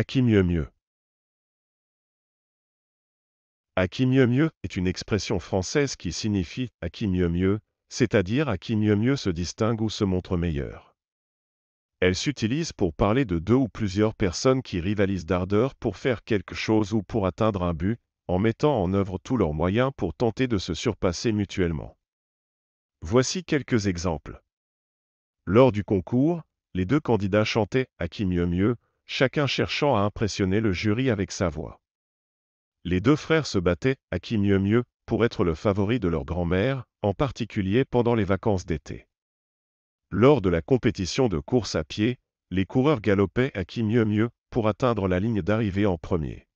À qui mieux mieux À qui mieux mieux est une expression française qui signifie à qui mieux mieux, c'est-à-dire à qui mieux mieux se distingue ou se montre meilleur. Elle s'utilise pour parler de deux ou plusieurs personnes qui rivalisent d'ardeur pour faire quelque chose ou pour atteindre un but, en mettant en œuvre tous leurs moyens pour tenter de se surpasser mutuellement. Voici quelques exemples. Lors du concours, les deux candidats chantaient À qui mieux mieux chacun cherchant à impressionner le jury avec sa voix. Les deux frères se battaient, à qui mieux mieux, pour être le favori de leur grand-mère, en particulier pendant les vacances d'été. Lors de la compétition de course à pied, les coureurs galopaient à qui mieux mieux, pour atteindre la ligne d'arrivée en premier.